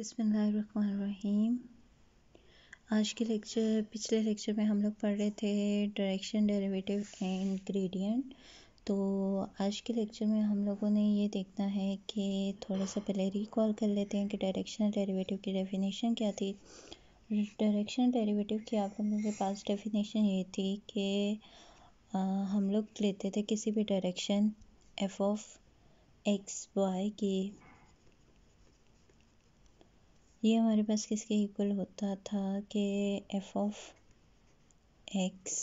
बसमीम आज के लेक्चर पिछले लेक्चर में हम लोग पढ़ रहे थे डायरेक्शन डेरिवेटिव एंड ग्रेडियंट तो आज के लेक्चर में हम लोगों ने ये देखना है कि थोड़ा सा पहले रिकॉल कर लेते हैं कि डायरेक्शनल डेरिवेटिव की डेफिनेशन क्या थी डायरेक्शन डेरिवेटिव की आप लोगों के पास डेफिनेशन ये थी कि हम लोग लेते थे किसी भी direction F of x Y की ये हमारे पास किसके इक्वल होता था कि F of X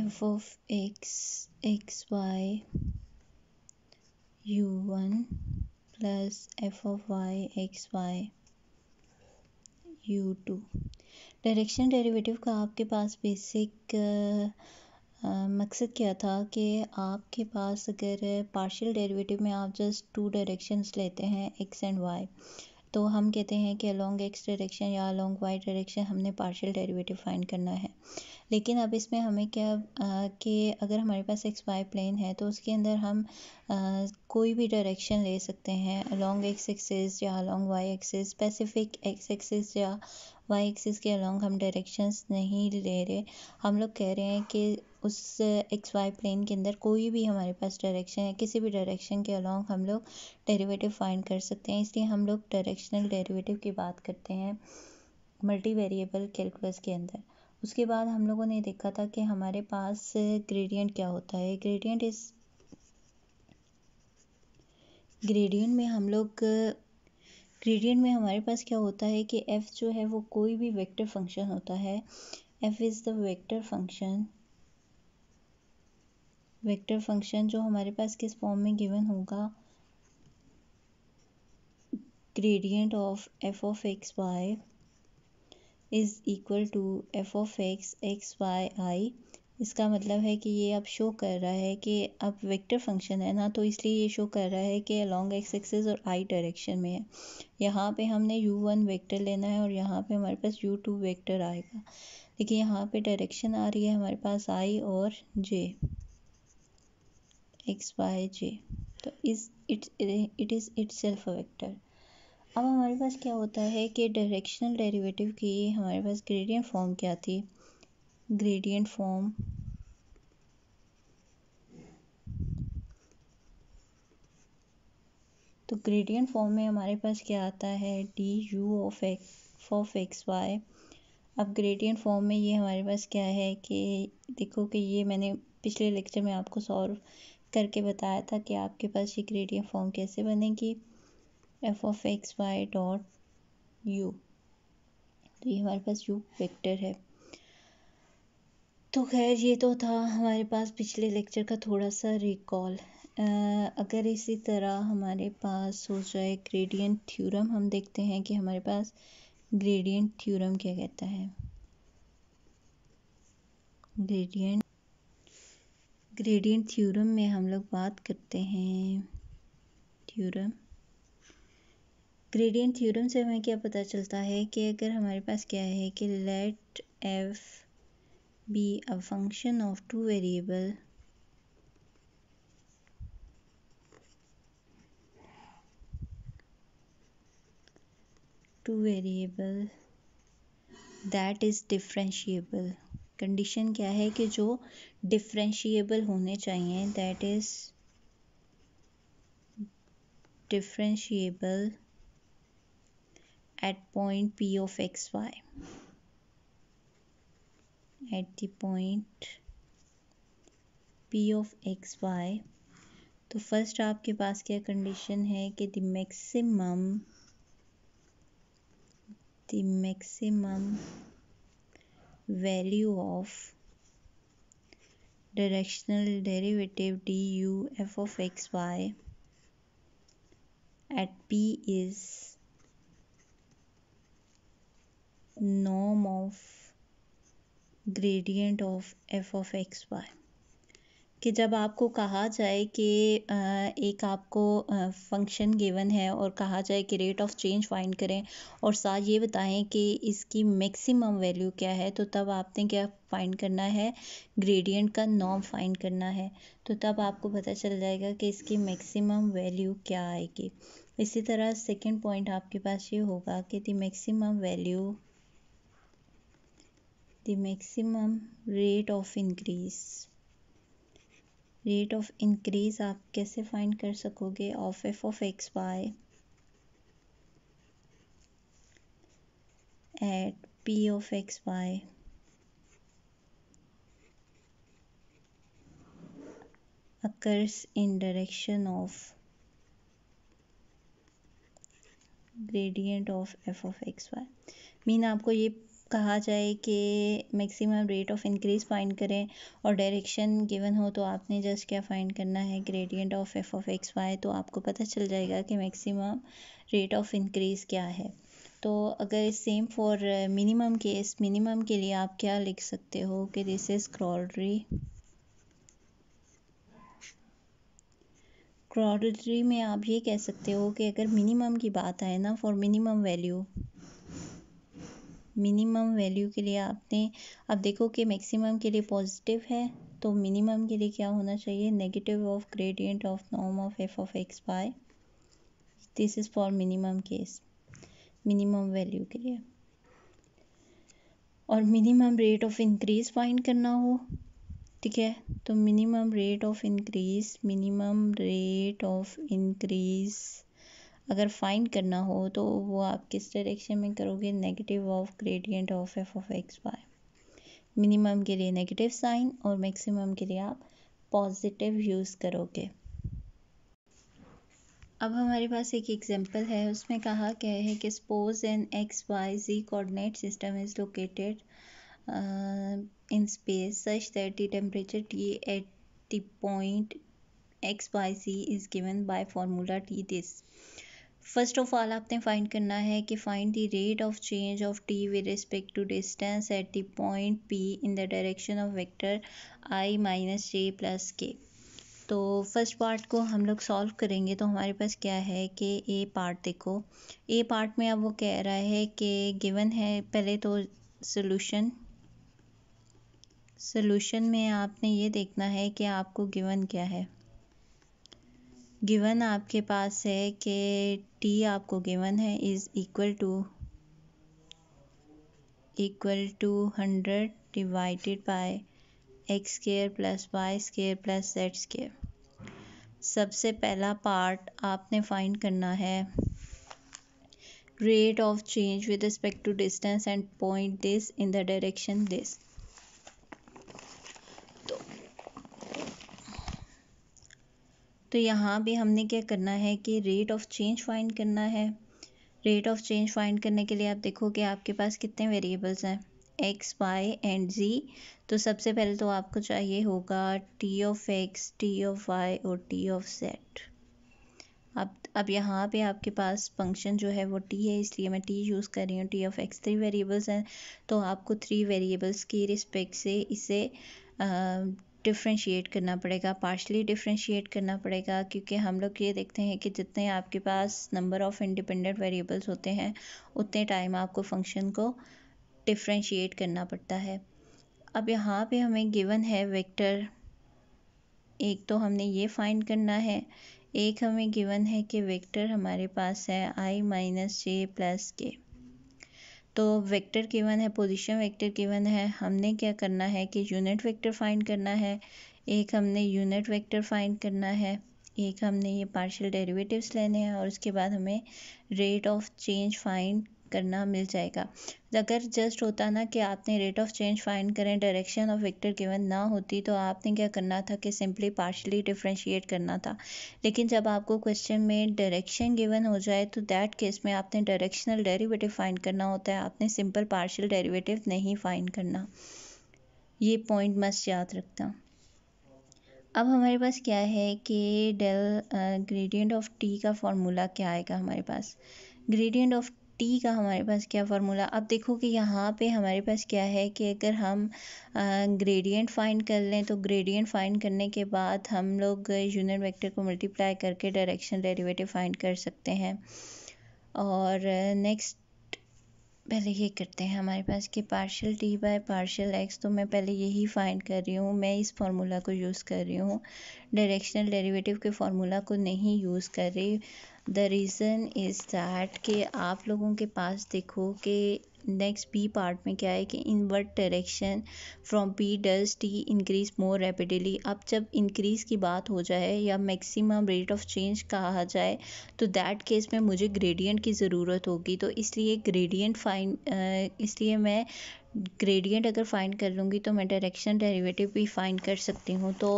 F of X X Y U one plus F of Y X Y U two direction derivative का आपके पास बेसिक मकसद क्या था कि आपके पास अगर पार्शियल डेरिवेटिव में आप जस्ट टू डायरेक्शंस लेते हैं एक्स एंड वाई तो हम कहते हैं कि अलॉन्ग एक्स डायरेक्शन या अलॉन्ग वाई डायरेक्शन हमने पार्शियल डेरिवेटिव फाइंड करना है लेकिन अब इसमें हमें क्या कि अगर हमारे पास एक्स वाई प्लेन है तो उसके अंदर हम आ, कोई भी डायरेक्शन ले सकते हैं अलॉन्ग एक्स एक्सिस या along Y axis specific X axis या वाई एक्सिस के अलॉन्ग हम डायरेक्शंस नहीं ले रहे हम लोग कह रहे हैं कि उस एक्स वाई प्लेन के अंदर कोई भी हमारे पास डायरेक्शन है किसी भी डायरेक्शन के अलॉन्ग हम लोग डेरिवेटिव फाइंड कर सकते हैं इसलिए हम लोग डायरेक्शनल डेरिवेटिव की बात करते हैं मल्टी वेरिएबल कैलकुलस के अंदर उसके बाद हम लोगों ने देखा था कि हमारे पास ग्रेडियंट क्या होता है ग्रेडियंट इस ग्रेडियंट में हम लोग ग्रेडियंट में हमारे पास क्या होता है कि एफ़ जो है वो कोई भी वेक्टर फंक्शन होता है F is the vector function vector function जो हमारे पास किस फॉर्म में गिवन होगा gradient of F of x Y is equal to F of X X Y I इसका मतलब है कि ये अब शो कर रहा है कि अब वेक्टर फंक्शन है ना तो इसलिए ये शो कर रहा है कि अलॉन्ग एक्स एक्सेस और आई डायरेक्शन में है यहाँ पे हमने यू वन वेक्टर लेना है और यहाँ पे हमारे पास यू टू वेक्टर आएगा देखिए यहाँ पे डायरेक्शन आ रही है हमारे पास आई और जे एक्स वाई जे तो इस it it is itself vector अब हमारे पास क्या होता है कि डायरेक्शनल डेरिवेटिव की हमारे पास ग्रेडियंट फॉर्म क्या थी ग्रेडियंट फॉर्म तो ग्रेडियंट फॉर्म में हमारे पास क्या आता है D U of x of x Y अब ग्रेडियंट फॉर्म में ये हमारे पास क्या है कि देखो कि ये मैंने पिछले लेक्चर में आपको सॉल्व करके बताया था कि आपके पास ये ग्रेडियंट फॉर्म कैसे बनेगी F of x Y dot U तो ये हमारे पास यू वेक्टर है तो खैर ये तो था हमारे पास पिछले लेक्चर का थोड़ा सा रिकॉल अगर इसी तरह हमारे पास हो जाए ग्रेडियंट थ्योरम हम देखते हैं कि हमारे पास ग्रेडियंट थ्योरम क्या कहता है ग्रेडियंट ग्रेडियंट थ्योरम में हम लोग बात करते हैं थ्योरम ग्रेडियंट थ्योरम से हमें क्या पता चलता है कि अगर हमारे पास क्या है कि let F be a function of two variable two variable that is differentiable condition क्या है कि जो डिफ्रेंशिएबल होने चाहिए that is differentiable P of x Y at the point P of x Y तो फर्स्ट आपके पास क्या कंडीशन है कि the maximum the maximum value of directional derivative du f of x y at p is norm of gradient of f of x y कि जब आपको कहा जाए कि एक आपको फंक्शन गिवन है और कहा जाए कि रेट ऑफ चेंज फाइंड करें और साथ ये बताएं कि इसकी मैक्सिमम वैल्यू क्या है तो तब आपने क्या फाइंड करना है ग्रेडियंट का नॉम फाइंड करना है तो तब आपको पता चल जाएगा कि इसकी मैक्सिमम वैल्यू क्या आएगी इसी तरह सेकेंड पॉइंट आपके पास ये होगा कि the maximum value the maximum rate of increase rate of increase आप कैसे फाइंड कर सकोगे of F of x Y at P of x Y occurs in direction of gradient of F of x Y mean आपको ये कहा जाए कि maximum rate of increase find करें और डायरेक्शन गिवन हो तो आपने जस्ट क्या फाइंड करना है gradient of F of x Y तो आपको पता चल जाएगा कि मैक्सिमम रेट ऑफ इंक्रीज़ क्या है तो अगर same for minimum case minimum के लिए आप क्या लिख सकते हो कि दिस इज़ क्रॉलरी क्रॉडरी में आप ये कह सकते हो कि अगर मिनिमम की बात आए ना for minimum value minimum value के लिए आपने अब देखो कि मैक्सिमम के लिए पॉजिटिव है तो मिनिमम के लिए क्या होना चाहिए negative of gradient of norm of F of X by this is for minimum case minimum value के लिए और minimum rate of increase find करना हो ठीक है तो minimum rate of increase minimum rate of increase अगर फाइंड करना हो तो वो आप किस डायरेक्शन में करोगे negative of gradient of F of x Y minimum के लिए नेगेटिव साइन और मैक्सिमम के लिए आप पॉजिटिव यूज़ करोगे अब हमारे पास एक एग्जांपल है उसमें कहा गया है कि suppose an X Y Z coordinate system is located in space such that the temperature T at the point X Y Z is given by formula T this first of all आपने find करना है कि find the rate of change of T with respect to distance at the point P in the direction of vector I minus J plus K तो first part को हम लोग solve करेंगे तो हमारे पास क्या है कि ए पार्ट देखो ए पार्ट में अब वो कह रहा है कि गिवन है पहले तो सोल्यूशन सोल्यूशन में आपने ये देखना है कि आपको गिवन क्या है गिवन आपके पास है कि टी आपको गिवन है is equal to equal to hundred divided by X square plus Y square plus Z square सबसे पहला पार्ट आपने फाइंड करना है rate of change with respect to distance and point this in the direction this तो यहाँ भी हमने क्या करना है कि रेट ऑफ चेंज फाइंड करना है रेट ऑफ चेंज फाइंड करने के लिए आप देखो कि आपके पास कितने वेरिएबल्स हैं एक्स वाई एंड जी तो सबसे पहले तो आपको चाहिए होगा T of X T of Y और टी ऑफ जेड अब अब यहाँ पे आपके पास फंक्शन जो है वो टी है इसलिए मैं टी यूज़ कर रही हूँ T of X three variables हैं तो आपको थ्री वेरिएबल्स की रिस्पेक्ट से इसे डिफ्रेंशिएट करना पड़ेगा पार्शली डिफ्रेंशिएट करना पड़ेगा क्योंकि हम लोग ये देखते हैं कि जितने आपके पास नंबर ऑफ़ इंडिपेंडेंट वेरिएबल्स होते हैं उतने टाइम आपको फंक्शन को डिफ्रेंशिएट करना पड़ता है अब यहाँ पे हमें गिवन है वेक्टर एक तो हमने ये फाइंड करना है एक हमें गिवन है कि वेक्टर हमारे पास है आई माइनस जे प्लस के तो वेक्टर गिवन है पोजीशन वेक्टर गिवन है हमने क्या करना है कि यूनिट वेक्टर फाइंड करना है एक हमने यूनिट वेक्टर फाइंड करना है एक हमने ये पार्शियल डेरिवेटिव्स लेने हैं और उसके बाद हमें रेट ऑफ चेंज फाइंड करना मिल जाएगा अगर जस्ट होता ना कि आपने रेट ऑफ चेंज फाइंड करें डायरेक्शन ऑफ वेक्टर गिवन ना होती तो आपने क्या करना था कि सिंपली पार्शली डिफ्रेंशिएट करना था लेकिन जब आपको क्वेश्चन में डायरेक्शन गिवन हो जाए तो दैट केस में आपने डायरेक्शनल डेरिवेटिव फाइंड करना होता है आपने सिंपल पार्शल डेरिवेटिव नहीं फाइंड करना ये पॉइंट मस्ट याद रखना अब हमारे पास क्या है कि डेल ग्रेडियंट ऑफ टी का फॉर्मूला क्या आएगा हमारे पास ग्रेडियंट ऑफ टी का हमारे पास क्या फार्मूला अब देखो कि यहाँ पे हमारे पास क्या है कि अगर हम ग्रेडियंट फाइंड कर लें तो ग्रेडियंट फाइंड करने के बाद हम लोग यूनिट वेक्टर को मल्टीप्लाई करके डायरेक्शन डेरिवेटिव फाइंड कर सकते हैं और नेक्स्ट पहले ये करते हैं हमारे पास कि partial T by partial X तो मैं पहले यही फाइंड कर रही हूँ मैं इस फार्मूला को यूज़ कर रही हूँ डायरेक्शनल डेरिवेटिव के फार्मूला को नहीं यूज़ कर रही द रीज़न इज़ दैट कि आप लोगों के पास देखो कि नेक्स्ट बी पार्ट में क्या है कि inward direction from P does T increase more rapidly अब जब इंक्रीज़ की बात हो जाए या मैक्सिमम रेट ऑफ चेंज कहा जाए तो दैट केस में मुझे ग्रेडियंट की ज़रूरत होगी तो इसलिए ग्रेडियंट फाइन इसलिए मैं ग्रेडियंट अगर फाइंड कर लूँगी तो मैं डायरेक्शन डेरिवेटिव भी फाइंड कर सकती हूँ तो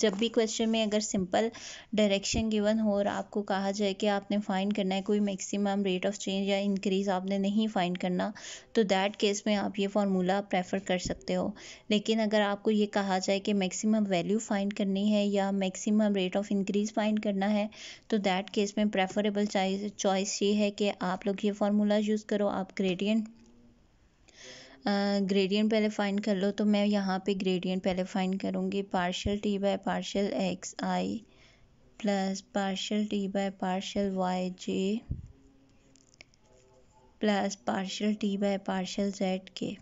जब भी क्वेश्चन में अगर सिंपल डायरेक्शन गिवन हो और आपको कहा जाए कि आपने फाइंड करना है कोई मैक्सिमम रेट ऑफ चेंज या इंक्रीज़ आपने नहीं फाइंड करना तो दैट केस में आप ये फार्मूला प्रेफर कर सकते हो लेकिन अगर आपको ये कहा जाए कि मैक्सिमम वैल्यू फाइंड करनी है या maximum rate of increase find करना है तो दैट केस में प्रेफरेबल चॉइस ये है कि आप लोग ये फार्मूला यूज़ करो आप ग्रेडियंट ग्रेडियंट पहले फाइंड कर लो तो मैं यहाँ पे ग्रेडियंट पहले फाइंड करूँगी partial T by partial X I plus partial T by partial Y J plus partial T by partial Z के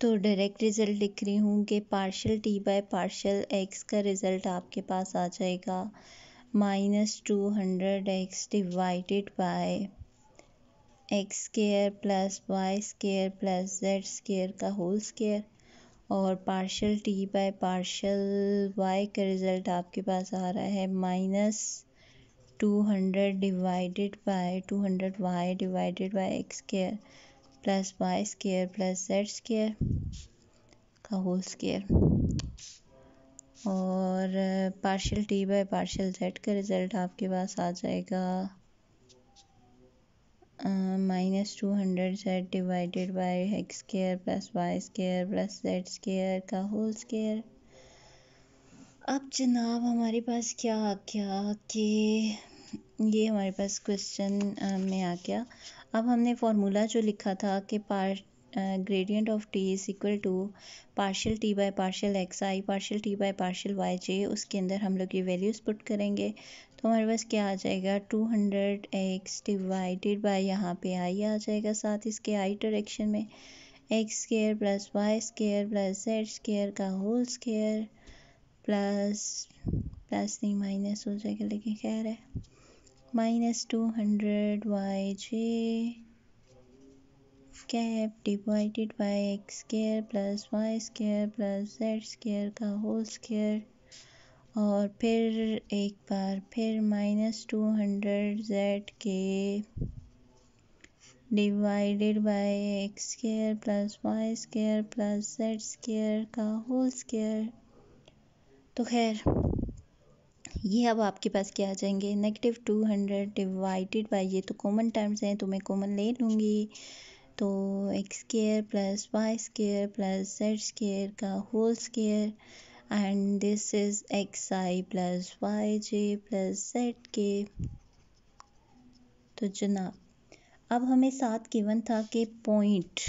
तो डायरेक्ट रिज़ल्ट लिख रही हूँ कि partial T by partial X का रिज़ल्ट आपके पास आ जाएगा minus two hundred x divided by X square plus Y square plus Z square का होल स्केयर और partial T by partial Y का रिज़ल्ट आपके पास आ रहा है minus two hundred divided by two hundred Y divided by X square plus Y square plus Z square का whole square और partial T by partial Z का result आपके पास आ जाएगा minus two hundred Z divided by X square plus Y square plus Z square का whole square अब जनाब हमारे पास क्या आ गया कि ये हमारे पास क्वेश्चन में आ गया अब हमने फार्मूला जो लिखा था कि part gradient of T is equal to partial T by partial X I partial T by partial Y J उसके अंदर हम लोग ये वैल्यूज़ पुट करेंगे तो हमारे पास क्या आ जाएगा two hundred x divided by यहाँ पे आई आ जाएगा साथ इसके आई डायरेक्शन में x square plus Y square plus Z square का होल स्केयर प्लस प्लस नहीं माइनस हो जाएगा लेकिन खैर है minus two hundred y j cap divided by x square plus Y square plus Z square का whole square और फिर एक बार फिर minus two hundred z k divided by X square plus Y square plus Z square का whole square तो खैर ये अब आपके पास क्या आ जाएंगे negative two hundred divided by ये तो कॉमन टर्म्स हैं तो मैं कॉमन ले लूँगी तो x square plus Y square plus Z square का whole square and this is xi plus yj plus zk तो जनाब अब हमें साथ गिवन था कि पॉइंट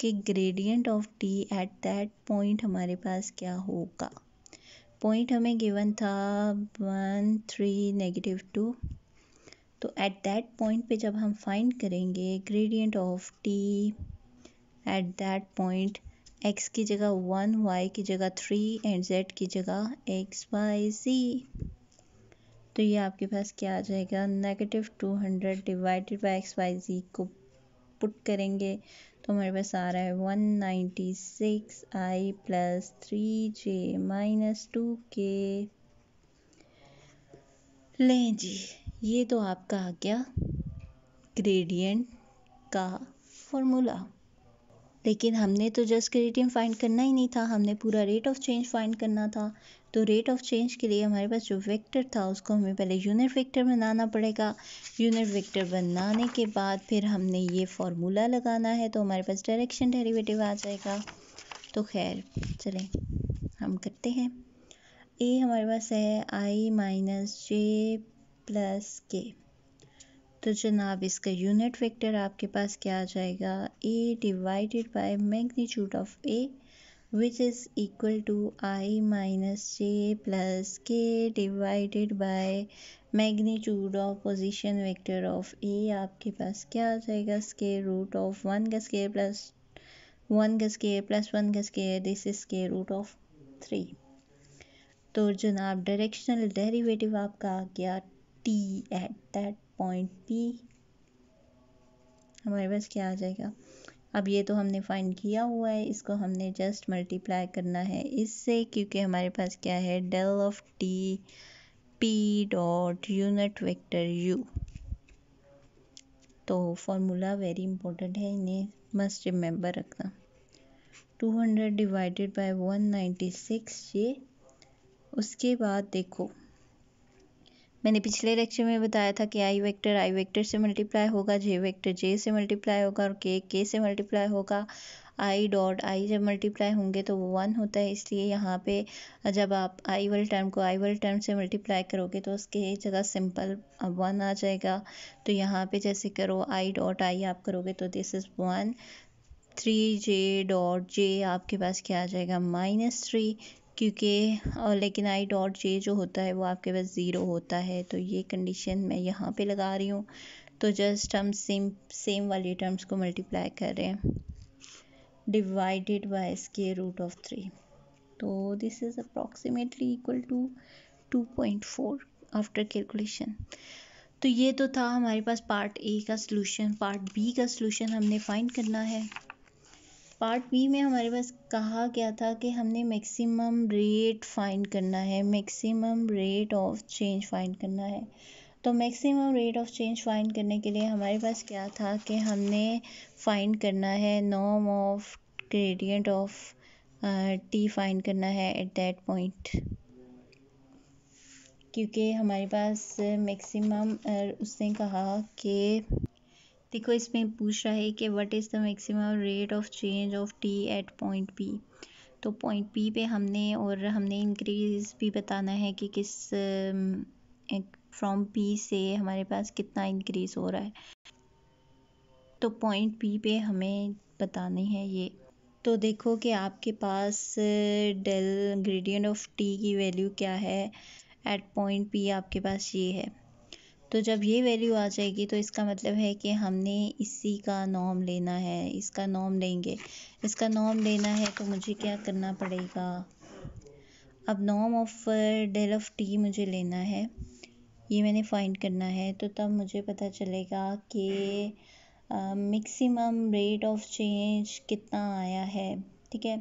के gradient of t at that point हमारे पास क्या होगा पॉइंट हमें गिवन था वन थ्री नेगेटिव टू तो एट दैट पॉइंट पे जब हम फाइंड करेंगे gradient of t at that point x की जगह वन वाई की जगह थ्री एंड जेड की जगह एक्स y जी तो ये आपके पास क्या आ जाएगा negative two hundred divided by x Y z को पुट करेंगे तो हमारे पास आ रहा है one ninety six i plus three j minus two k लें जी ये तो आपका आ गया ग्रेडियंट का फॉर्मूला लेकिन हमने तो जस्ट क्रिएटिव फाइंड करना ही नहीं था हमने पूरा रेट ऑफ चेंज फाइंड करना था तो रेट ऑफ चेंज के लिए हमारे पास जो वेक्टर था उसको हमें पहले यूनिट वेक्टर बनाना पड़ेगा यूनिट वेक्टर बनाने के बाद फिर हमने ये फार्मूला लगाना है तो हमारे पास डायरेक्शन डेरिवेटिव आ जाएगा तो खैर चलें हम करते हैं ए हमारे पास है आई माइनस जे प्लस के तो जनाब इसका यूनिट वेक्टर आपके पास क्या आ जाएगा a divided by magnitude of a which is equal to i minus J plus k divided by magnitude of position vector of a आपके पास क्या आ जाएगा स्केयर रूट ऑफ वन का स्केयर प्लस वन का स्केयर प्लस वन का square this is square root of three तो जनाब डायरेक्शनल डेरिवेटिव आपका आ गया t at that point p हमारे पास क्या आ जाएगा अब ये तो हमने फाइंड किया हुआ है इसको हमने जस्ट मल्टीप्लाई करना है इससे क्योंकि हमारे पास क्या है del of t p dot unit vector u तो फॉर्मूला वेरी इंपॉर्टेंट है इन्हें मस्ट रिमेंबर रखना 200 डिवाइडेड बाय 196 ये उसके बाद देखो मैंने पिछले लेक्चर में बताया था कि आई वेक्टर आई वेक्टर से मल्टीप्लाई होगा जे वेक्टर जे से मल्टीप्लाई होगा और के के से मल्टीप्लाई होगा आई डॉट आई जब मल्टीप्लाई होंगे तो वो वन होता है इसलिए यहाँ पे जब आप आई वाले टर्म को आई वाले टर्म से मल्टीप्लाई करोगे तो उसके जगह सिंपल वन आ जाएगा तो यहाँ पे जैसे करो आई डॉट आई आप करोगे तो this is one three j dot j आपके पास क्या आ जाएगा माइनस थ्री क्योंकि लेकिन आई डॉट जे जो होता है वो आपके पास ज़ीरो होता है तो ये कंडीशन मैं यहाँ पे लगा रही हूँ तो जस्ट हम सेम सेम वाले टर्म्स को मल्टीप्लाई कर रहे हैं divided by square root of three तो this is approximately equal to two point four after calculation तो ये तो था हमारे पास पार्ट ए का सलूशन पार्ट बी का सलूशन हमने फाइंड करना है पार्ट बी में हमारे पास कहा गया था कि हमने मैक्सिमम रेट फाइंड करना है maximum rate of change find करना है तो maximum rate of change find करने के लिए हमारे पास क्या था कि हमने फाइंड करना है नॉम of gradient of t find करना है एट दैट पॉइंट क्योंकि हमारे पास मैक्सिमम उसने कहा कि देखो इसमें पूछ रहा है कि what is the maximum rate of change of t at point p तो पॉइंट पी पे हमने और हमने इंक्रीज भी बताना है कि किस फ्रॉम um, पी से हमारे पास कितना इंक्रीज हो रहा है तो पॉइंट पी पे हमें बतानी है ये तो देखो कि आपके पास डेल ग्रेडियंट ऑफ टी की वैल्यू क्या है एट पॉइंट पी आपके पास ये है तो जब ये वैल्यू आ जाएगी तो इसका मतलब है कि हमने इसी का नॉम लेना है इसका नॉम लेंगे इसका नॉम लेना है तो मुझे क्या करना पड़ेगा अब नॉम ऑफ डेल ऑफ टी मुझे लेना है ये मैंने फाइंड करना है तो तब मुझे पता चलेगा कि मैक्सिमम रेट ऑफ चेंज कितना आया है ठीक है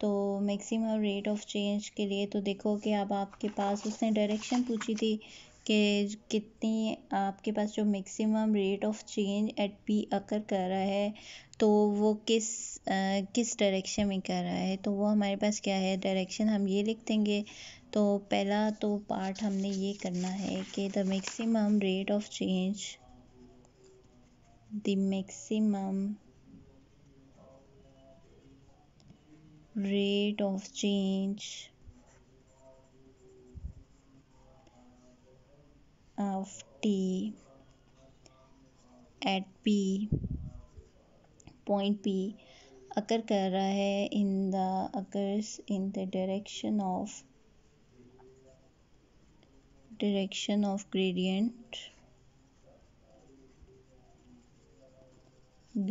तो मैक्सिमम रेट ऑफ चेंज के लिए तो देखो कि अब आपके पास उसने डायरेक्शन पूछी थी कि कितनी आपके पास जो maximum rate of change at p occur कर रहा है तो वो किस किस डायरेक्शन में कर रहा है तो वो हमारे पास क्या है डायरेक्शन हम ये लिख देंगे तो पहला तो पार्ट हमने ये करना है कि the maximum rate of change the maximum rate of change of t at p point p occur कर रहा है in the occurs in the direction of direction of gradient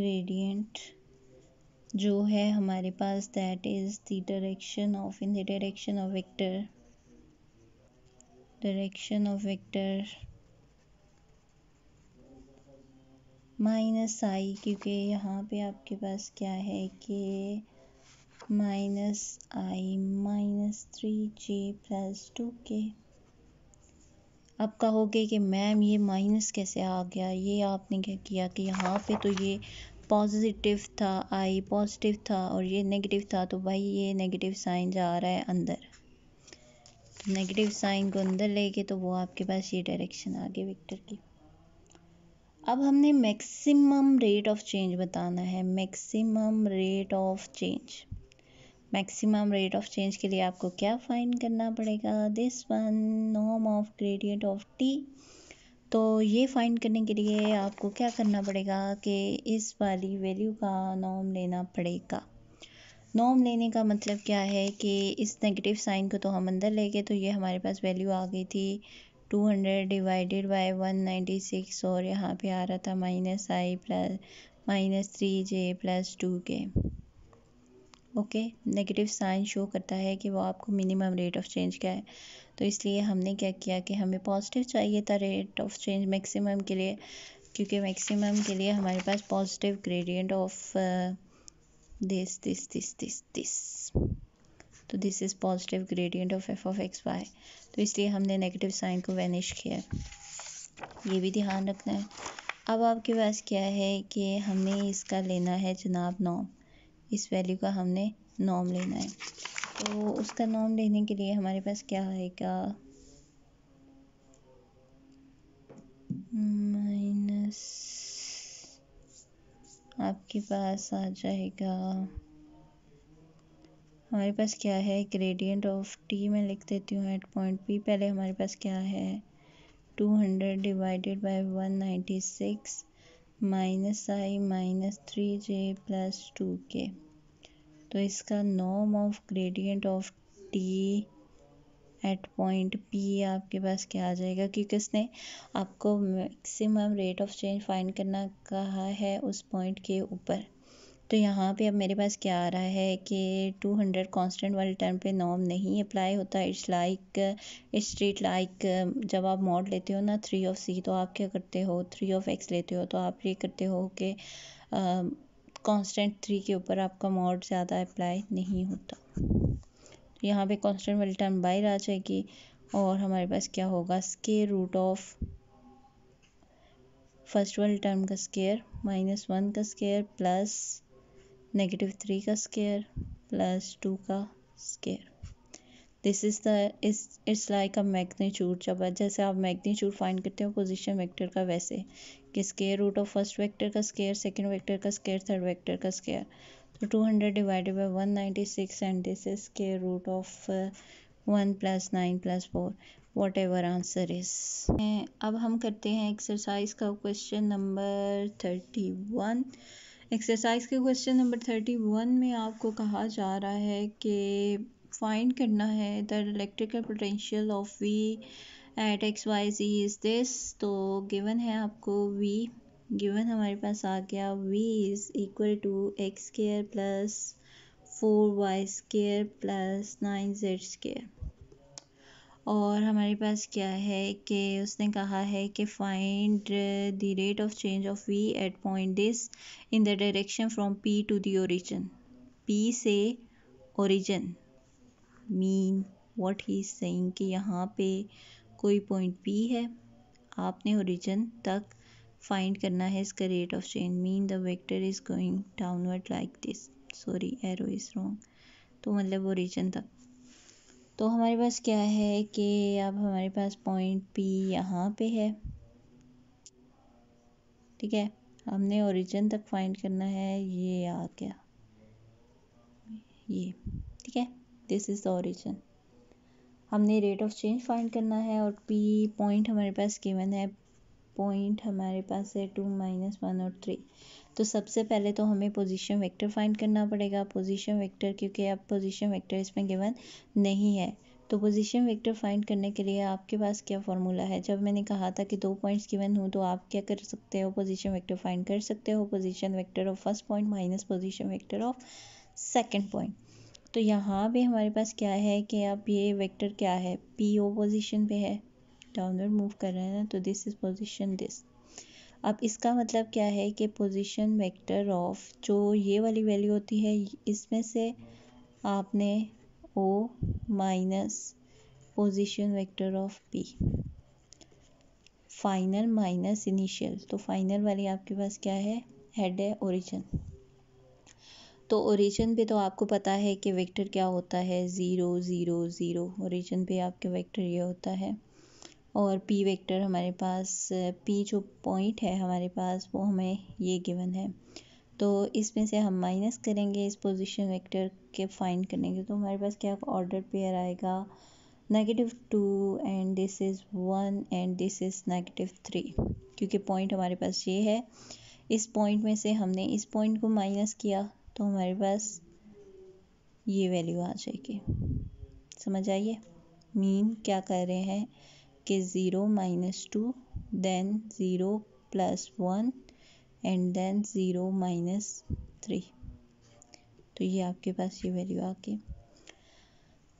gradient जो है हमारे पास that is the direction of in the direction of vector direction of vector minus i क्योंकि यहाँ पे आपके पास क्या है कि minus i minus three j plus two k आप कहोगे कि मैम ये माइनस कैसे आ गया ये आपने क्या किया कि यहाँ पे तो ये पॉजिटिव था आई पॉजिटिव था और ये नेगेटिव था तो भाई ये नेगेटिव साइन जा रहा है अंदर नेगेटिव साइन को अंदर लेके तो वो आपके पास ये डायरेक्शन आ गई वेक्टर की अब हमने मैक्सिमम रेट ऑफ चेंज बताना है maximum rate of change maximum rate of change के लिए आपको क्या फाइंड करना पड़ेगा दिस वन नॉम ऑफ ग्रेडियंट ऑफ टी तो ये फाइंड करने के लिए आपको क्या करना पड़ेगा कि इस वाली वैल्यू का नॉर्म लेना पड़ेगा नॉम लेने का मतलब क्या है कि इस नेगेटिव साइन को तो हम अंदर ले गए तो ये हमारे पास वैल्यू आ गई थी two hundred divided by one ninety six और यहाँ पे आ रहा था minus i plus minus three j plus two k okay negative sign show करता है कि वो आपको मिनिमम रेट ऑफ चेंज क्या है तो इसलिए हमने क्या किया कि हमें पॉजिटिव चाहिए था रेट ऑफ चेंज मैक्सिमम के लिए क्योंकि मैक्सिमम के लिए हमारे पास positive gradient of this this this this this तो this is positive gradient of F of x Y तो इसलिए हमने नेगेटिव साइन को वैनिश किया है ये भी ध्यान रखना है अब आपके पास क्या है कि हमने इसका लेना है जनाब नॉम इस वैल्यू का हमने नॉम लेना है तो उसका नॉम लेने के लिए हमारे पास क्या आएगा आपके पास आ जाएगा हमारे पास क्या है ग्रेडियंट ऑफ टी मैं लिख देती हूँ एट पॉइंट पी पहले हमारे पास क्या है two hundred divided by one ninety six minus i minus three j plus two के तो इसका नॉम of gradient of t at point p आपके पास क्या आ जाएगा क्योंकि उसने आपको maximum rate of change find करना कहा है उस पॉइंट के ऊपर तो यहाँ पे अब मेरे पास क्या आ रहा है कि 200 कॉन्स्टेंट वाले टर्म पे नॉम नहीं अप्लाई होता इट्स लाइक स्ट्रीट लाइक जब आप मॉड लेते हो ना थ्री ऑफ सी तो आप क्या करते हो थ्री ऑफ एक्स लेते हो तो आप ये करते हो कि कॉन्सटेंट थ्री के ऊपर आपका मॉड ज़्यादा अप्लाई नहीं होता यहाँ पे कॉन्स्टेंट वाली टर्म बाहर आ जाएगी और हमारे पास क्या होगा स्केयर रूट ऑफ फर्स्ट वाली टर्म का स्केयर माइनस वन का स्केयर प्लस नेगेटिव थ्री का स्केयर प्लस टू का square this is the it's like a magnitude जब जैसे आप मैग्नीट्यूड फाइंड करते हो पोजीशन वेक्टर का वैसे कि square root of first vector का स्केयर सेकेंड वेक्टर का स्केयर थर्ड वेक्टर का square two hundred divided by one ninety six and this is के root of one plus nine plus four whatever answer is अब हम करते हैं exercise का question number thirty one exercise के question number thirty one में आपको कहा जा रहा है कि फाइंड करना है the electrical potential of v at x Y z is this तो गिवन है आपको वी गिवन हमारे पास आ गया v is equal to x square plus four y square plus nine z square और हमारे पास क्या है कि उसने कहा है कि find the rate of change of v at point this in the direction from p to the origin p से origin mean what he saying कि यहाँ पे कोई पॉइंट पी है आपने ओरिजिन तक फाइंड करना है इसका rate of change mean the vector is going downward like this sorry arrow is wrong तो मतलब वो रीजन था तो हमारे पास क्या है कि अब हमारे पास पॉइंट पी यहाँ पे है ठीक है हमने ओरिजिन तक फाइंड करना है ये आ गया ये ठीक है दिस इज़ द ओरिजिन हमने रेट ऑफ चेंज फाइंड करना है और पी पॉइंट हमारे पास गिवन है पॉइंट हमारे पास है टू माइनस वन और थ्री तो सबसे पहले तो हमें पोजीशन वेक्टर फाइंड करना पड़ेगा पोजीशन वेक्टर क्योंकि अब पोजीशन वेक्टर इसमें गिवन नहीं है तो पोजीशन वेक्टर फाइंड करने के लिए आपके पास क्या फार्मूला है जब मैंने कहा था कि दो पॉइंट्स गिवन हो तो आप क्या कर सकते हो पोजीशन वेक्टर फाइंड कर सकते हो position vector of first point minus position vector of second point तो यहाँ भी हमारे पास क्या है कि अब ये वेक्टर क्या है पी ओ पोजिशन पे है डाउनवर्ड मूव कर रहे हैं ना तो दिस इज़ पोजिशन दिस अब इसका मतलब क्या है कि पोजिशन वेक्टर ऑफ जो ये वाली वैल्यू होती है इसमें से आपने O minus position vector of p final minus initial तो फाइनल वाली आपके पास क्या है हेड है ओरिजिन तो ओरिजिन पे तो आपको पता है कि वेक्टर क्या होता है ज़ीरो ज़ीरो ज़ीरो ओरिजिन पे आपके वेक्टर ये होता है और पी वेक्टर हमारे पास पी जो पॉइंट है हमारे पास वो हमें ये गिवन है तो इसमें से हम माइनस करेंगे इस पोजीशन वेक्टर के फाइंड करने के तो हमारे पास क्या ऑर्डर पेयर आएगा negative two and this is one and this is negative three क्योंकि पॉइंट हमारे पास ये है इस पॉइंट में से हमने इस पॉइंट को माइनस किया तो हमारे पास ये वैल्यू आ जाएगी समझ आइए मीन क्या कर रहे हैं के zero minus two then zero plus one and then zero minus three तो ये आपके पास ये वैल्यू आ गई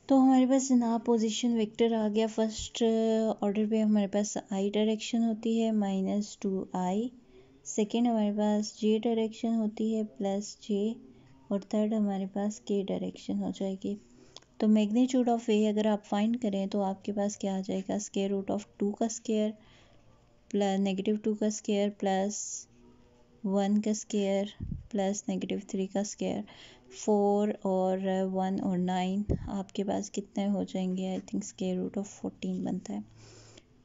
तो हमारे पास ना पोजिशन वेक्टर आ गया फर्स्ट ऑर्डर uh, पे हमारे पास आई डायरेक्शन होती है माइनस टू आई सेकेंड हमारे पास जे डायरेक्शन होती है प्लस जे और थर्ड हमारे पास के डायरेक्शन हो जाएगी तो मैग्नीट्यूड ऑफ ए अगर आप फाइंड करें तो आपके पास क्या आ जाएगा स्केयर रूट ऑफ टू का स्केयर प्लस नेगेटिव टू का स्केयर प्लस वन का स्केयर प्लस नेगेटिव थ्री का स्केयर फोर और वन uh, और नाइन आपके पास कितने हो जाएंगे I think square root of fourteen बनता है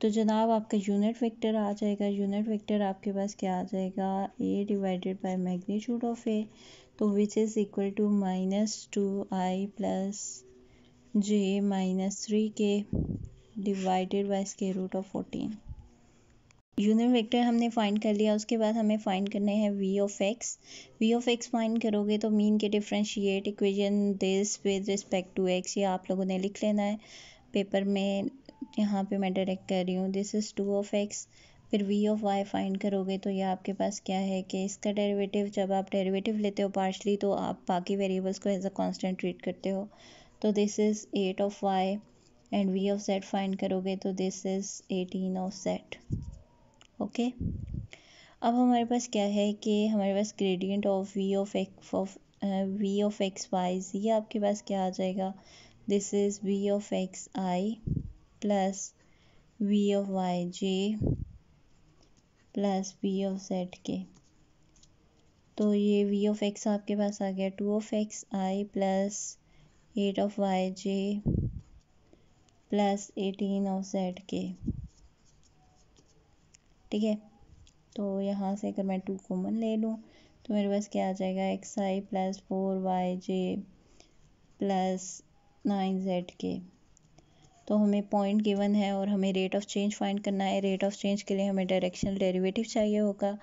तो जनाब आपका यूनिट वेक्टर आ जाएगा यूनिट वेक्टर आपके पास क्या आ जाएगा a divided by magnitude of a तो which is equal to minus two i plus j minus three k divided by square root of fourteen unit vector हमने फाइंड कर लिया उसके बाद हमें फाइंड करने हैं v of x v of x find करोगे तो मीन के differentiate equation this with respect to x ये आप लोगों ने लिख लेना है पेपर में यहाँ पे मैं डायरेक्ट कर रही हूँ this is two of x फिर वी ऑफ वाई फाइंड करोगे तो ये आपके पास क्या है कि इसका डेरिवेटिव जब आप डेरिवेटिव लेते हो पार्शली तो आप बाकी वेरिएबल्स को एज अ कॉन्स्टेंट ट्रीट करते हो तो this is eight of y and v of z find करोगे तो this is eighteen of z okay अब हमारे पास क्या है कि हमारे पास gradient of v of x of v of x Y z आपके पास क्या आ जाएगा this is v of x I plus v of y J plus v of z के तो ये वी ऑफ एक्स आपके पास आ गया two of x I plus eight of y J plus eighteen of z k ठीक है तो यहाँ से अगर मैं टू कॉमन ले लूँ तो मेरे पास क्या आ जाएगा एक्स आई प्लस फोर वाई जे प्लस नाइन जेड के तो हमें पॉइंट गिवन है और हमें रेट ऑफ़ चेंज फाइंड करना है रेट ऑफ़ चेंज के लिए हमें डायरेक्शनल डेरिवेटिव चाहिए होगा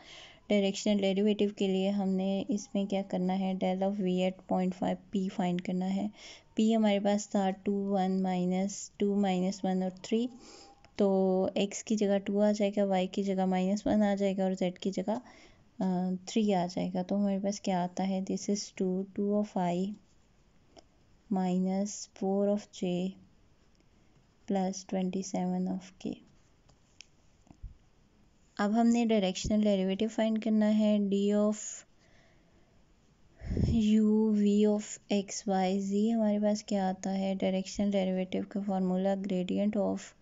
डायरेक्शनल डेरिवेटिव के लिए हमने इसमें क्या करना है del of v at point five p find करना है पी हमारे पास था two one minus two minus one और थ्री तो एक्स की जगह टू आ जाएगा वाई की जगह माइनस वन आ जाएगा और जेड की जगह थ्री आ जाएगा तो हमारे पास क्या आता है this is two two of i minus four of j plus twenty seven of k अब हमने डायरेक्शनल डेरिवेटिव फाइंड करना है d of u v of x Y z हमारे पास क्या आता है डायरेक्शनल डेरिवेटिव का formula gradient of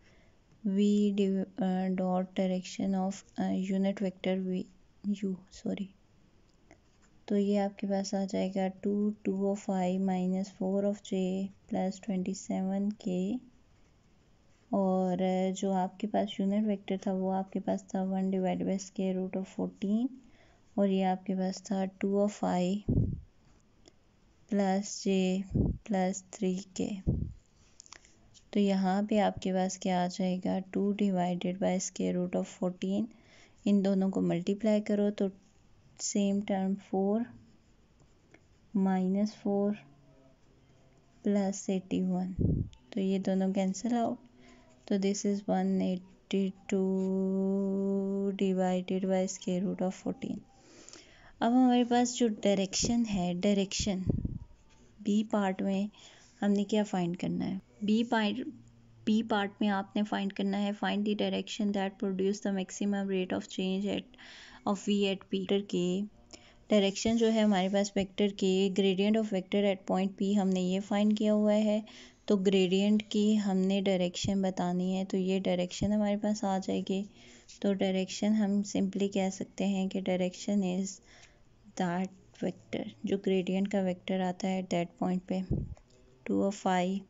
v dot direction of unit vector v u sorry तो ये आपके पास आ जाएगा two two of i minus four of j plus twenty seven k और जो आपके पास यूनिट वेक्टर था वो आपके पास था one divide by square root of fourteen और ये आपके पास था two of i plus j plus three k तो यहाँ पे आपके पास क्या आ जाएगा two divided by square root of fourteen इन दोनों को मल्टीप्लाई करो तो same term four minus four plus eighty one तो ये दोनों कैंसिल आउट तो this is one eighty two divided by square root of fourteen अब हमारे पास जो डायरेक्शन है डायरेक्शन बी पार्ट में हमने क्या फाइंड करना है बी पार्ट बी पार्ट में आपने फाइंड करना है find the direction that produce the maximum rate of change at of v at पीटर के डायरेक्शन जो है हमारे पास वेक्टर के gradient of vector at point p हमने ये फाइंड किया हुआ है तो ग्रेडियंट की हमने डायरेक्शन बतानी है तो ये डायरेक्शन हमारे पास आ जाएगी तो डायरेक्शन हम सिंपली कह सकते हैं कि डायरेक्शन इज़ दैट वेक्टर जो ग्रेडियंट का वेक्टर आता है डेट पॉइंट पे two of i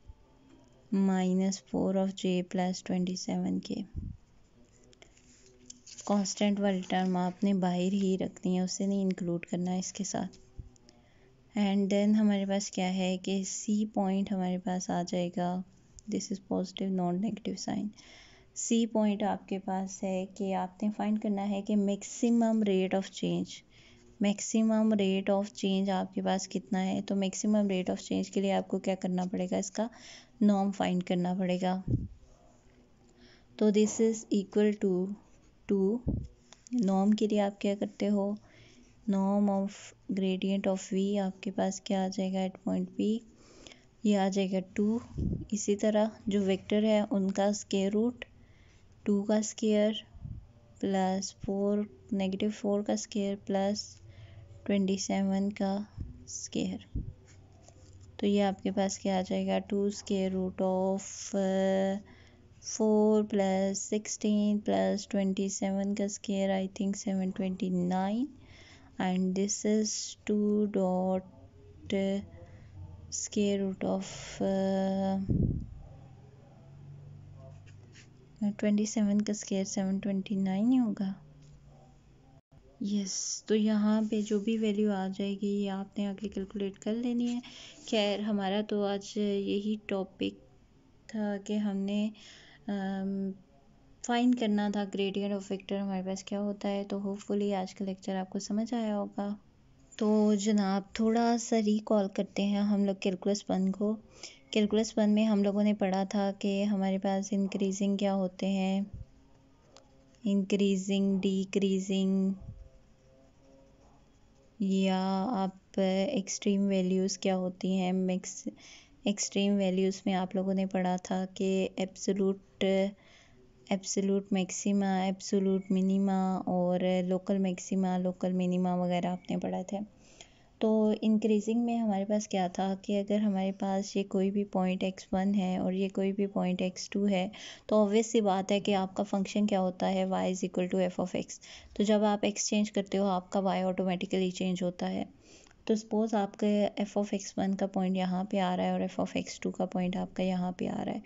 minus four of j plus twenty seven k constant वाली टर्म आपने बाहर ही रखनी है उसे नहीं इंक्लूड करना है इसके साथ एंड देन हमारे पास क्या है कि सी पॉइंट हमारे पास आ जाएगा this is positive non negative sign c point आपके पास है कि आपने फाइंड करना है कि maximum rate of change maximum rate of change आपके पास कितना है तो मैक्सिमम रेट ऑफ चेंज के लिए आपको क्या करना पड़ेगा इसका नॉम फाइंड करना पड़ेगा तो this is equal to two नॉम के लिए आप क्या करते हो norm of gradient of v आपके पास क्या आ जाएगा एट पॉइंट पी ये आ जाएगा टू इसी तरह जो वेक्टर है उनका स्केयर रूट टू का square plus four negative four का स्केयर प्लस ट्वेंटी सेवन का स्केयर तो ये आपके पास क्या आ जाएगा two square root of four plus sixteen plus twenty seven का square I think seven twenty nine and this is 2 dot uh, square root of uh, 27 का स्केयर 729 होगा यस yes, तो यहाँ पे जो भी वैल्यू आ जाएगी ये आपने आगे कैलकुलेट कर लेनी है खैर हमारा तो आज यही टॉपिक था कि हमने आ, um, फाइंड करना था ग्रेडियंट ऑफ वेक्टर हमारे पास क्या होता है तो होपफुली आज का लेक्चर आपको समझ आया होगा तो जनाब थोड़ा सा रिकॉल करते हैं हम लोग कैलकुलस वन को कैलकुलस वन में हम लोगों ने पढ़ा था कि हमारे पास इंक्रीजिंग क्या होते हैं इंक्रीजिंग डिक्रीजिंग या आप एक्सट्रीम वैल्यूज़ क्या होती हैं मिक्स एक्सट्रीम वैल्यूज़ में आप लोगों ने पढ़ा था कि absolute absolute maxima absolute minima और लोकल मैक्सिमा लोकल मिनिमा वगैरह आपने पढ़ा था तो इंक्रीजिंग में हमारे पास क्या था कि अगर हमारे पास ये कोई भी पॉइंट एक्स वन है और ये कोई भी पॉइंट एक्स टू है तो ऑब्वियस सी बात है कि आपका फंक्शन क्या होता है y is equal to F of x तो जब आप एक्सचेंज करते हो आपका वाई ऑटोमेटिकली चेंज होता है तो सपोज़ आपके एफ़ ऑफ एक्स वन का पॉइंट यहाँ पे आ रहा है और एफ़ ऑफ एक्स टू का पॉइंट आपका यहाँ पे आ रहा है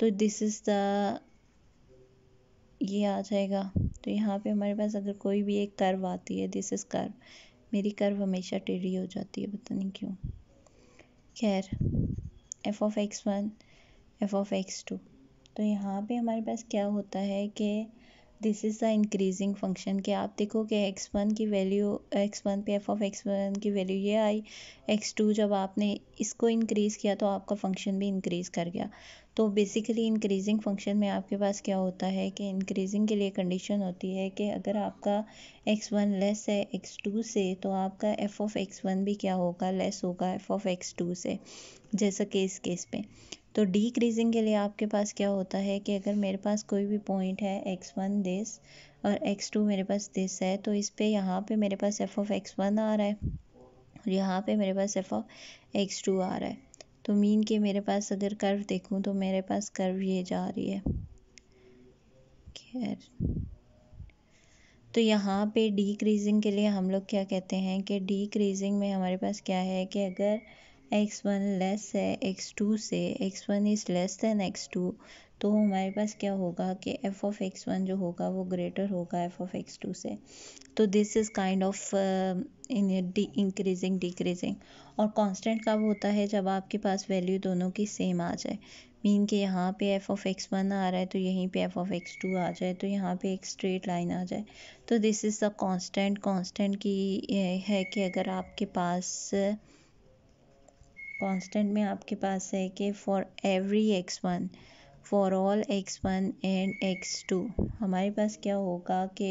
तो दिस इज़ द ये आ जाएगा तो यहाँ पे हमारे पास अगर कोई भी एक कर्व आती है दिस इज़ कर्व मेरी कर्व हमेशा टेढ़ी हो जाती है पता नहीं क्यों खैर f of x one f of x two तो यहाँ पे हमारे पास क्या होता है कि this is the increasing function कि आप देखो कि एक्स वन की वैल्यू एक्स वन पे एफ ऑफ एक्स वन की वैल्यू ये आई एक्स टू जब आपने इसको इंक्रीज़ किया तो आपका फंक्शन भी इंक्रीज़ कर गया तो बेसिकली इंक्रीजिंग फंक्शन में आपके पास क्या होता है कि इंक्रीजिंग के लिए कंडीशन होती है कि अगर आपका एक्स वन लेस है एक्स टू से तो आपका एफ़ ऑफ एक्स वन भी क्या होगा लेस होगा एफ़ ऑफ एक्स टू से जैसा कि इस केस पे तो डिक्रीजिंग के लिए आपके पास क्या होता है कि अगर मेरे पास कोई भी पॉइंट है एक्स वन दिस और एक्स टू मेरे पास दिस है तो इस पर यहाँ पे मेरे पास एफ़ ऑफ एक्स वन आ रहा है और यहाँ पे मेरे पास एफ़ ऑफ एक्स टू आ रहा है तो मीन के मेरे पास अगर कर्व देखूँ तो मेरे पास कर्व ये जा रही है खैर तो यहाँ पे डिक्रीजिंग के लिए हम लोग क्या कहते हैं कि डिक्रीजिंग में हमारे पास क्या है कि अगर एक्स वन लेस है एक्स टू से x one is less than x two तो हमारे पास क्या होगा कि एफ ऑफ एक्स वन जो होगा वो ग्रेटर होगा एफ ऑफ एक्स टू से तो this is kind of increasing decreasing और कांस्टेंट कब होता है जब आपके पास वैल्यू दोनों की सेम आ जाए मीन के यहाँ पे एफ ऑफ एक्स वन आ रहा है तो यहीं पे एफ ऑफ एक्स टू आ जाए तो यहाँ पे एक स्ट्रेट लाइन आ जाए तो this is the constant constant की है कि अगर आपके पास कांस्टेंट में आपके पास है कि for every x one for all x one and x two हमारे पास क्या होगा कि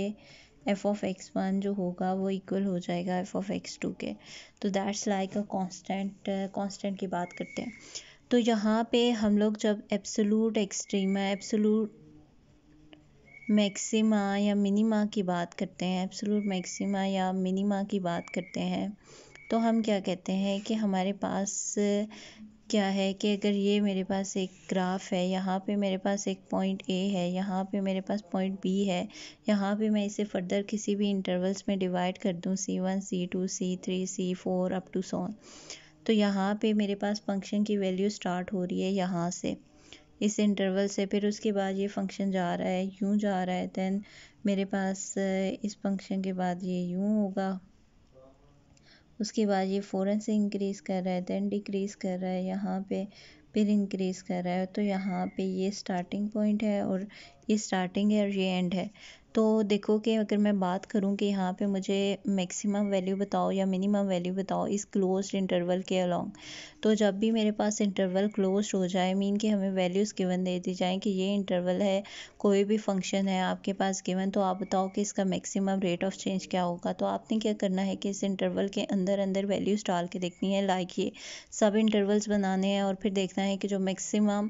एफ ऑफ एक्स वन जो होगा वो इक्वल हो जाएगा एफ ऑफ एक्स टू के तो that's like a constant constant की बात करते हैं तो यहाँ पे हम लोग जब एब्सोलूट एक्सट्रीमा एब्सोलूट मैक्सिमा या मिनिमा की बात करते हैं एब्सोलूट मैक्सिमा या मिनिमा की बात करते हैं तो हम क्या कहते हैं कि हमारे पास क्या है कि अगर ये मेरे पास एक ग्राफ है यहाँ पे मेरे पास एक पॉइंट ए है यहाँ पे मेरे पास पॉइंट बी है यहाँ पे मैं इसे फर्दर किसी भी इंटरवल्स में डिवाइड कर दूँ c one c two c three c four up to so on तो यहाँ पे मेरे पास फंक्शन की वैल्यू स्टार्ट हो रही है यहाँ से इस इंटरवल से फिर उसके बाद ये फंक्शन जा रहा है यूँ जा रहा है दैन मेरे पास इस फंक्शन के बाद ये यूँ होगा उसके बाद ये फ़ौरन से इंक्रीज़ कर रहा है दैन डिक्रीज़ कर रहा है यहाँ पे फिर इंक्रीज़ कर रहा है तो यहाँ पे ये स्टार्टिंग पॉइंट है और ये स्टार्टिंग है और ये एंड है तो देखो कि अगर मैं बात करूं कि यहाँ पे मुझे मैक्सिमम वैल्यू बताओ या मिनिमम वैल्यू बताओ इस क्लोज्ड इंटरवल के अलोंग तो जब भी मेरे पास इंटरवल क्लोज हो जाए मीन कि हमें वैल्यूज़ गिवन दे दी जाए कि ये इंटरवल है कोई भी फंक्शन है आपके पास गिवन तो आप बताओ कि इसका मैक्सिमम रेट ऑफ चेंज क्या होगा तो आपने क्या करना है कि इस इंटरवल के अंदर अंदर वैल्यूज़ डाल के देखनी है लाइक ये सब इंटरवल्स बनाने हैं और फिर देखना है कि जो मैक्सिमम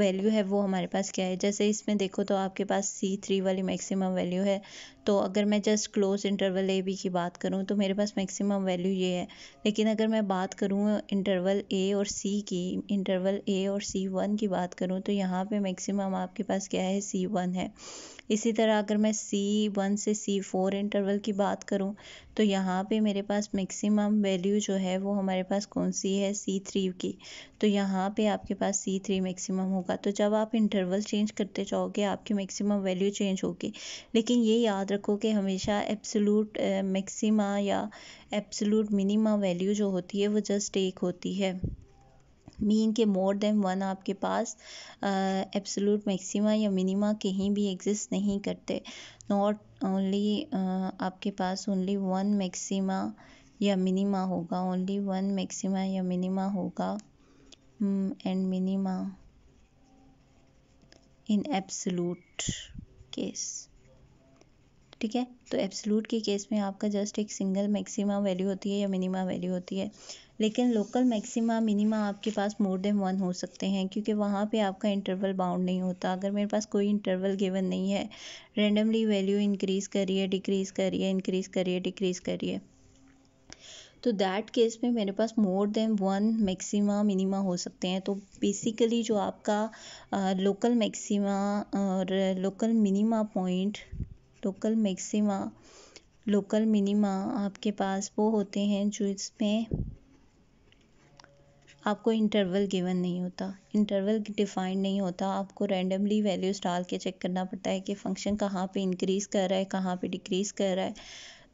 वैल्यू है वो हमारे पास क्या है जैसे इसमें देखो तो आपके पास सी थ्री वाली मैक्सिमम वैल्यू है तो अगर मैं just close interval a b की बात करूँ तो मेरे पास मैक्सिमम वैल्यू ये है लेकिन अगर मैं बात करूँ इंटरवल ए और सी की इंटरवल ए और सी वन की बात करूँ तो यहाँ पे मैक्सिमम आपके पास क्या है सी वन है इसी तरह अगर मैं सी वन से सी फोर इंटरवल की बात करूँ तो यहाँ पे मेरे पास मैक्सिमम वैल्यू जो है वो हमारे पास कौन सी है सी थ्री की तो यहाँ पे आपके पास सी थ्री मैक्सिमम होगा तो जब आप इंटरवल चेंज करते जाओगे आपकी मैक्सिमम वैल्यू चेंज होगी लेकिन ये याद रखो कि हमेशा एब्सोलूट मैक्सिमा या एब्सोलूट मिनिमा वैल्यू जो होती है वो जस्ट एक होती है मीन के मोर देन वन आपके पास एब्सोलूट मैक्सिमा या मिनिमा कहीं भी एग्जिस्ट नहीं करते नॉट ओनली आपके पास ओनली वन मैक्सिमा या मिनिमा होगा ओनली वन मैक्सिमा या मिनिमा होगा and minima in absolute case ठीक है तो एब्सलूट के केस में आपका जस्ट एक सिंगल मैक्सिमा वैल्यू होती है या मिनिमा वैल्यू होती है लेकिन लोकल मैक्सिमा मिनिमा आपके पास मोर देन वन हो सकते हैं क्योंकि वहाँ पे आपका इंटरवल बाउंड नहीं होता अगर मेरे पास कोई इंटरवल गिवन नहीं है रेंडमली वैल्यू इंक्रीज़ करिए डिक्रीज़ करिए इंक्रीज़ करिए डिक्रीज़ करिए तो दैट केस में मेरे पास more than one maxima minima हो सकते हैं तो बेसिकली जो आपका लोकल मैक्सिमा और local minima point local maxima local minima आपके पास वो होते हैं जो इसमें आपको इंटरवल गिवन नहीं होता इंटरवल डिफाइंड नहीं होता आपको रैंडमली वैल्यूज डाल के चेक करना पड़ता है कि फंक्शन कहाँ पे इंक्रीज़ कर रहा है कहाँ पे डिक्रीज़ कर रहा है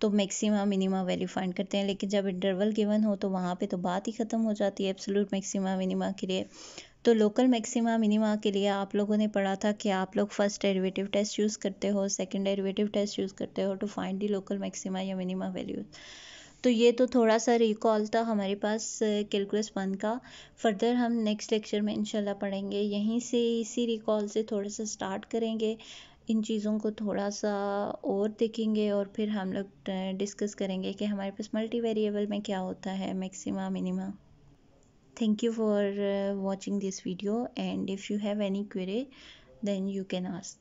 तो मैक्सिमा मिनिमा वैल्यू फाइंड करते हैं लेकिन जब इंटरवल गिवन हो तो वहाँ पे तो बात ही ख़त्म हो जाती है एब्सोल्यूट मैक्सिमा मिनिमा के लिए तो लोकल मैक्सिमा मिनिमा के लिए आप लोगों ने पढ़ा था कि आप लोग फर्स्ट डेरिवेटिव टेस्ट यूज़ करते हो सेकेंड डेरिवेटिव टेस्ट यूज़ करते हो to find the local maxima या मिनिमा वैल्यूज तो ये तो थोड़ा सा रिकॉल था हमारे पास कैलकुलस वन का फर्दर हम नेक्स्ट लेक्चर में इंशाल्लाह पढ़ेंगे यहीं से इसी रिकॉल से थोड़ा सा स्टार्ट करेंगे इन चीज़ों को थोड़ा सा और देखेंगे और फिर हम लोग डिस्कस करेंगे कि हमारे पास मल्टी वेरिएबल में क्या होता है maxima minima thank you for uh, watching this video and if you have any query then you can ask